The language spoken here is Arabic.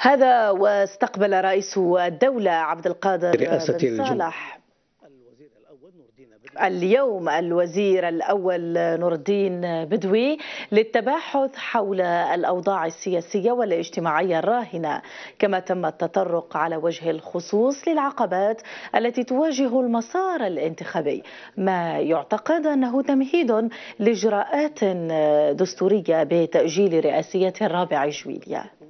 هذا واستقبل رئيس الدولة عبد القادر رئاسة بن صالح اليوم الوزير الأول نور الدين بدوي للتباحث حول الأوضاع السياسية والاجتماعية الراهنة كما تم التطرق على وجه الخصوص للعقبات التي تواجه المسار الانتخابي ما يعتقد أنه تمهيد لإجراءات دستورية بتأجيل رئاسية الرابع جويلية